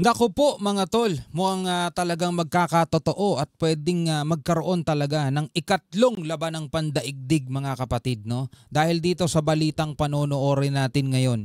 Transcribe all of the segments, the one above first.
Nako po mga tol, mukhang uh, talagang magkakatotoo at pwedeng uh, magkaroon talaga ng ikatlong laban ng pandaigdig mga kapatid no. Dahil dito sa balitang panonoorin natin ngayon,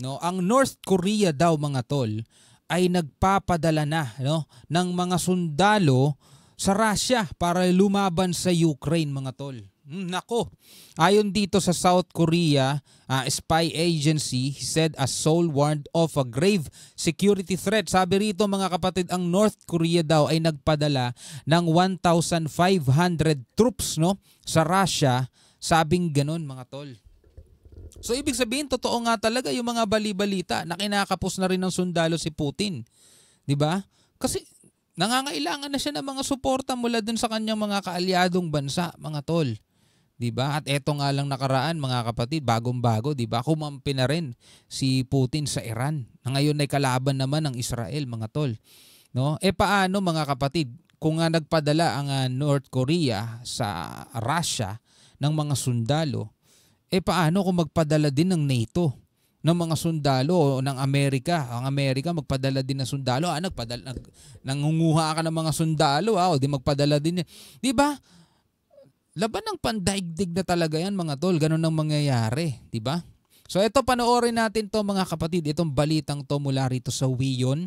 no, ang North Korea daw mga tol ay nagpapadala na no ng mga sundalo sa Russia para lumaban sa Ukraine mga tol. Hmm, nako. Ayon dito sa South Korea, uh, spy agency he said a Seoul warned of a grave security threat. Sabi rito mga kapatid, ang North Korea daw ay nagpadala ng 1,500 troops no sa Russia. Sabing ganun mga tol. So ibig sabihin totoo nga talaga yung mga bali-balita na kinakapos na rin ng sundalo si Putin. 'Di ba? Kasi nangangailangan na siya ng mga suporta mula dun sa kanyang mga kaalyadong bansa, mga tol. 'di ba? At eto nga lang nakaraan mga kapatid, bagong-bago, 'di ba? Kumampi na rin si Putin sa Iran. Na ngayon ay kalaban naman ng Israel, mga tol. No? E paano mga kapatid, kung nga nagpadala ang ah, North Korea sa Russia ng mga sundalo, e paano kung magpadala din ng NATO? ng mga sundalo o ng Amerika. Ang Amerika magpadala din ng sundalo. Ah, nagpadala, nag, nangunguha ka ng mga sundalo. Ah, o di magpadala din. Eh. Di ba? Laban ng pandaigdig na talaga yan mga tol. Ganun ang mangyayari, di ba? So ito panoorin natin to mga kapatid, itong balitang to mula rito sa Wiyon.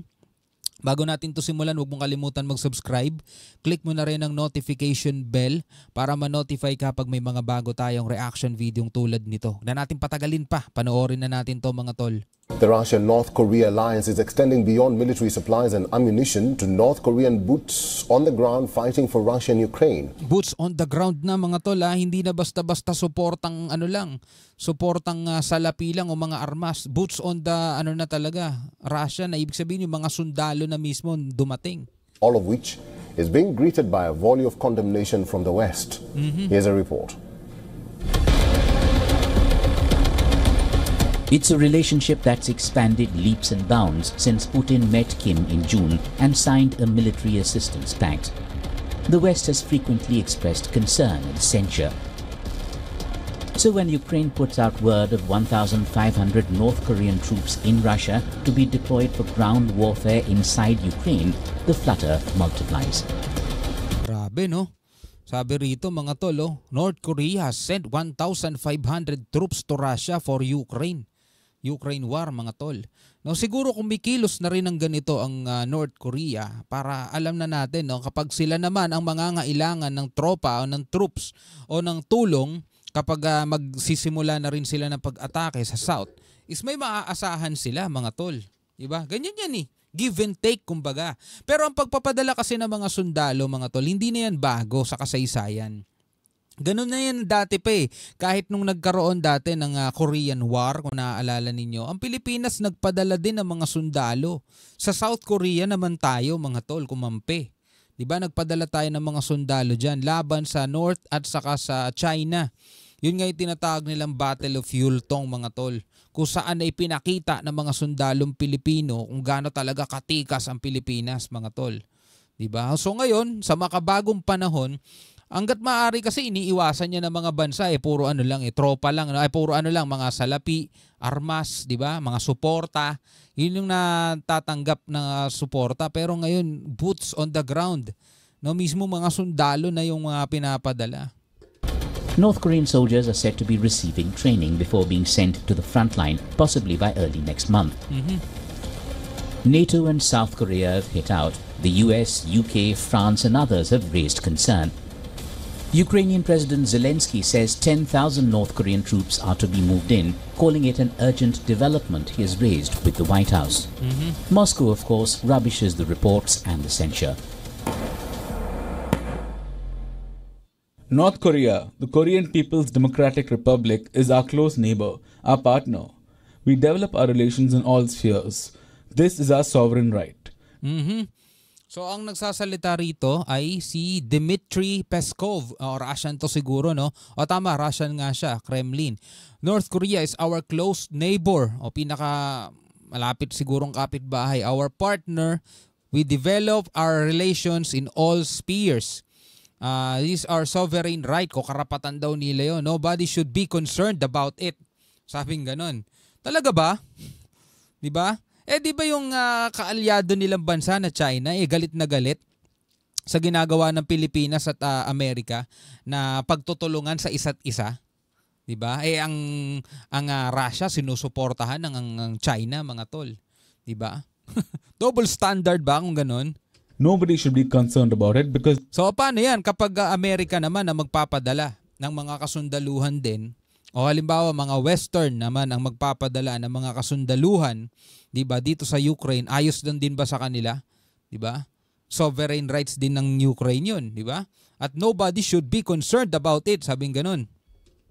Bago natin to simulan, huwag mong kalimutan mag-subscribe. Click mo na rin ang notification bell para ma-notify ka pag may mga bago tayong reaction video tulad nito. Na natin patagalin pa, panoorin na natin to mga tol. The Russia-North Korea alliance is extending beyond military supplies and ammunition to North Korean boots on the ground fighting for Russia and Ukraine. Boots on the ground na mga tol, ha? Ah. hindi na basta-basta suportang ano lang, suportang uh, ah, salapi lang o mga armas, boots on the ano na talaga, Russia na ibig sabihin yung mga sundalo na mismo dumating. All of which is being greeted by a volley of condemnation from the West. Mm-hmm. Here's a report. It's a relationship that's expanded leaps and bounds since Putin met Kim in June and signed a military assistance pact. The West has frequently expressed concern and censure So when Ukraine puts out word of 1,500 North Korean troops in Russia to be deployed for ground warfare inside Ukraine, the flutter multiplies. Grabe no? Sabi rito mga tol, tolo, oh, North Korea has sent 1,500 troops to Russia for Ukraine. Ukraine war mga tol. No, siguro kumikilos na rin ng ganito ang uh, North Korea para alam na natin no, kapag sila naman ang mangangailangan ng tropa o ng troops o ng tulong, kapag uh, magsisimula na rin sila ng pag-atake sa South, is may maaasahan sila mga tol. Diba? Ganyan yan eh. Give and take kumbaga. Pero ang pagpapadala kasi ng mga sundalo mga tol, hindi na yan bago sa kasaysayan. Ganun na yan dati pa eh. Kahit nung nagkaroon dati ng uh, Korean War, kung naaalala ninyo, ang Pilipinas nagpadala din ng mga sundalo. Sa South Korea naman tayo mga tol, kumampi. 'Di ba? Nagpadala tayo ng mga sundalo diyan laban sa North at saka sa China. 'Yun nga 'yung tinatawag nilang Battle of Yultong mga tol. Kung saan ay pinakita ng mga sundalong Pilipino kung gaano talaga katikas ang Pilipinas mga tol. 'Di ba? So ngayon, sa makabagong panahon, Hanggat maaari kasi iniiwasan niya ng mga bansa eh puro ano lang eh tropa lang ay puro ano lang mga salapi, armas, 'di ba? Mga suporta. 'Yun yung natatanggap na ah, suporta pero ngayon boots on the ground. No mismo mga sundalo na yung mga pinapadala. North Korean soldiers are said to be receiving training before being sent to the front line possibly by early next month. Mm-hmm. NATO and South Korea have hit out. The US, UK, France and others have raised concern Ukrainian President Zelensky says 10,000 North Korean troops are to be moved in, calling it an urgent development he has raised with the White House. Mm-hmm. Moscow, of course, rubbishes the reports and the censure. North Korea, the Korean People's Democratic Republic, is our close neighbor, our partner. We develop our relations in all spheres. This is our sovereign right. Mm-hmm. So ang nagsasalita rito ay si Dmitry Peskov or Russian to siguro no. O tama, Russian nga siya, Kremlin. North Korea is our close neighbor o pinaka malapit sigurong kapitbahay, our partner. We develop our relations in all spheres. Uh, these are sovereign right ko karapatan daw nila yon. Nobody should be concerned about it. Sabing ganon. Talaga ba? 'Di ba? Eh di ba yung uh, kaalyado nilang bansa na China, eh galit na galit sa ginagawa ng Pilipinas at uh, Amerika na pagtutulungan sa isa't isa. 'Di ba? Eh ang ang uh, Russia sinusuportahan ng ang, ang China mga tol. 'Di ba? Double standard ba kung ganun? Nobody should be concerned about it because So paano 'yan kapag uh, Amerika naman na magpapadala ng mga kasundaluhan din o halimbawa mga western naman ang magpapadala ng mga kasundaluhan, 'di ba, dito sa Ukraine, ayos din din ba sa kanila? 'Di ba? Sovereign rights din ng Ukraine 'yun, 'di ba? At nobody should be concerned about it, sabing ganun.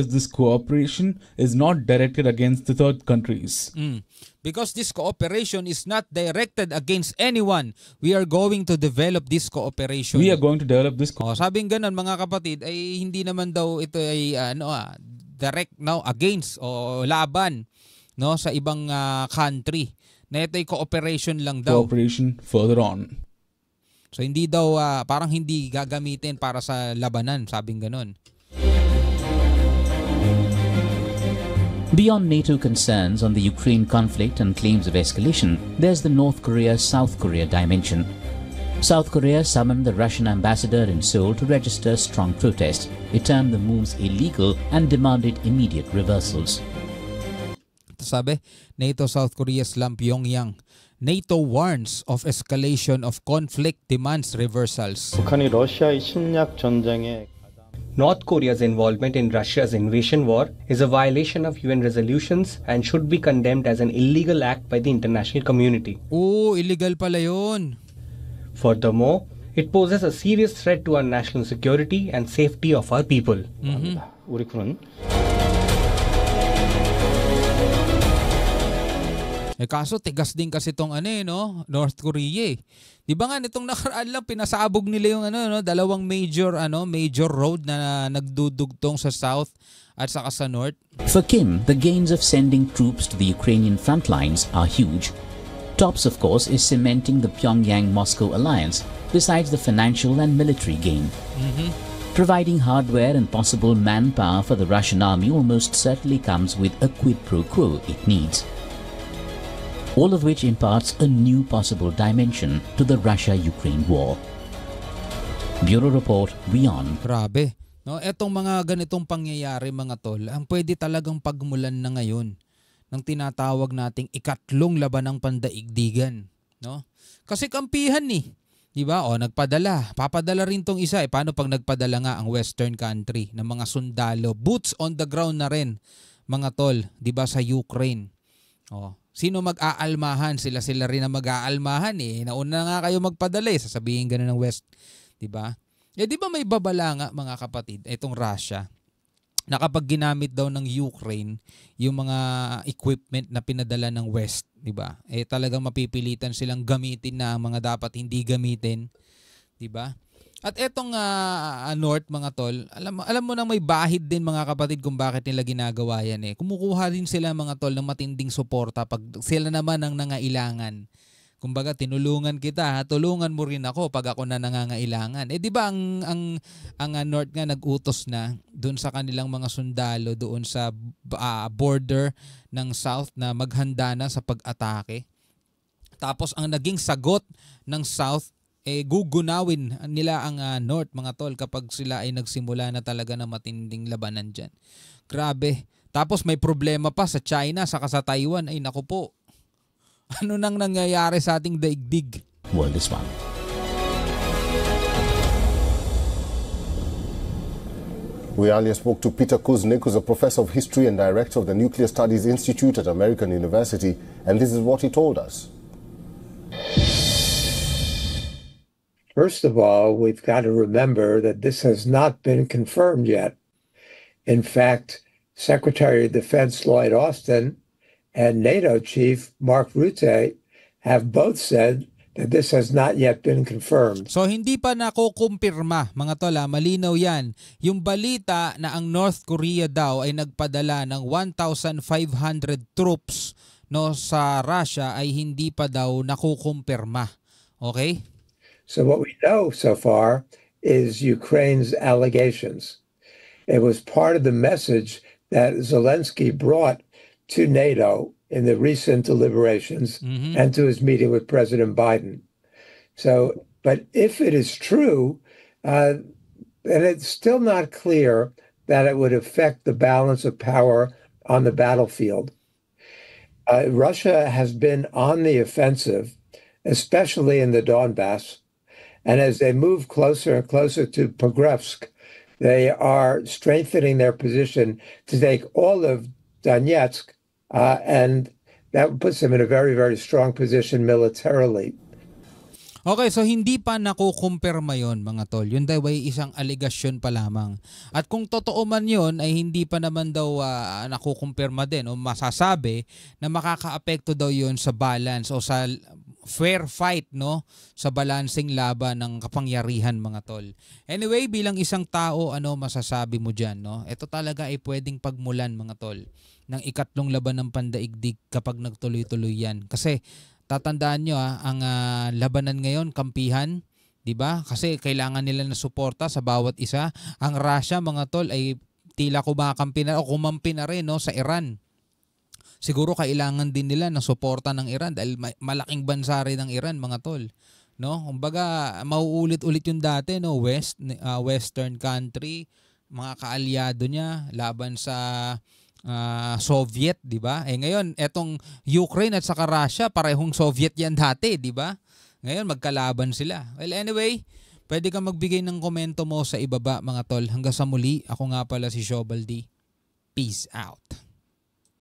This cooperation is not directed against the third countries. Mm. Because this cooperation is not directed against anyone, we are going to develop this cooperation. We are going to develop this. Co- sabing ganun mga kapatid, ay hindi naman daw ito ay ano ah, direct now against o laban no sa ibang uh, country na ito'y cooperation lang daw. Cooperation further on. So hindi daw uh, parang hindi gagamitin para sa labanan, sabing ganun. Beyond NATO concerns on the Ukraine conflict and claims of escalation, there's the North Korea-South Korea dimension. South Korea summoned the Russian ambassador in Seoul to register strong protest. It termed the moves illegal and demanded immediate reversals. Ito NATO South Korea lump Pyongyang. NATO warns of escalation of conflict demands reversals. North Korea's involvement in Russia's invasion war is a violation of UN resolutions and should be condemned as an illegal act by the international community. Oh, illegal pala yun. Furthermore, it poses a serious threat to our national security and safety of our people. Mm-hmm. Eh kaso tigas din kasi itong ano eh, no? North Korea eh. 'Di ba nga nitong nakaraan lang pinasabog nila yung ano no, dalawang major ano, major road na nagdudugtong sa south at saka sa north. For Kim, the gains of sending troops to the Ukrainian front lines are huge Tops, of course, is cementing the Pyongyang-Moscow alliance, besides the financial and military gain. Mm -hmm. Providing hardware and possible manpower for the Russian army almost certainly comes with a quid pro quo it needs. All of which imparts a new possible dimension to the Russia-Ukraine war. Bureau Report, Beyond. No, etong mga ganitong pangyayari mga tol, ang pwede talagang pagmulan na ngayon ng tinatawag nating ikatlong laban ng pandaigdigan, no? Kasi kampihan ni, eh. 'di ba? O nagpadala, papadala rin tong isa eh. Paano pag nagpadala nga ang western country ng mga sundalo, boots on the ground na rin, mga tol, 'di ba sa Ukraine? O, sino mag-aalmahan? Sila sila rin ang mag-aalmahan eh. Nauna na nga kayo magpadala eh, sasabihin ganun ng West, 'di ba? Eh 'di ba may babala nga mga kapatid, itong Russia na kapag ginamit daw ng Ukraine yung mga equipment na pinadala ng West, 'di ba? Eh talagang mapipilitan silang gamitin na ang mga dapat hindi gamitin, 'di ba? At etong uh, North mga tol, alam alam mo nang may bahid din mga kapatid kung bakit nila ginagawa yan eh. Kumukuha din sila mga tol ng matinding suporta pag sila naman ang nangailangan kumbaga tinulungan kita, ha? tulungan mo rin ako pag ako na nangangailangan. Eh di ba ang ang ang ah, North nga nagutos na doon sa kanilang mga sundalo doon sa uh, border ng South na maghanda na sa pag-atake. Tapos ang naging sagot ng South eh gugunawin nila ang uh, North mga tol kapag sila ay nagsimula na talaga ng matinding labanan diyan. Grabe. Tapos may problema pa sa China saka sa Taiwan ay naku po Ano nang nangyayari sa ating daigdig? World is one. We earlier spoke to Peter Kuznick, who's a professor of history and director of the Nuclear Studies Institute at American University, and this is what he told us. First of all, we've got to remember that this has not been confirmed yet. In fact, Secretary of Defense Lloyd Austin and NATO chief Mark Rutte have both said that this has not yet been confirmed. So hindi pa nakukumpirma mga tola, ah. malinaw yan. Yung balita na ang North Korea daw ay nagpadala ng 1,500 troops no sa Russia ay hindi pa daw nakukumpirma. Okay? So what we know so far is Ukraine's allegations. It was part of the message that Zelensky brought to NATO in the recent deliberations mm-hmm. and to his meeting with President Biden. So, but if it is true, uh, and it's still not clear that it would affect the balance of power on the battlefield. Uh, Russia has been on the offensive, especially in the Donbass. And as they move closer and closer to Pogrebsk, they are strengthening their position to take all of Donetsk Uh, and that puts him in a very, very strong position militarily. Okay, so hindi pa nakukumpirma yon mga tol. Yun daw ay isang aligasyon pa lamang. At kung totoo man yon ay hindi pa naman daw uh, nakukumpirma din o masasabi na makakaapekto daw yon sa balance o sa fair fight no sa balancing laban ng kapangyarihan mga tol. Anyway, bilang isang tao ano masasabi mo diyan no? Ito talaga ay pwedeng pagmulan mga tol ng ikatlong laban ng pandaigdig kapag nagtuloy-tuloy yan. Kasi tatandaan nyo ha, ah, ang uh, labanan ngayon, kampihan, 'di ba? Kasi kailangan nila ng suporta sa bawat isa. Ang Russia mga tol ay tila kumakampi na o kumampi na rin no sa Iran. Siguro kailangan din nila ng suporta ng Iran dahil malaking bansa rin ng Iran mga tol. No? Kumbaga mauulit-ulit yung dati no West uh, western country, mga kaalyado niya laban sa uh, Soviet, 'di ba? Eh ngayon, etong Ukraine at saka Russia, parehong Soviet 'yan dati, 'di ba? Ngayon magkalaban sila. Well, anyway, pwede kang magbigay ng komento mo sa ibaba mga tol. Hanggang sa muli, ako nga pala si Shobaldi. Peace out.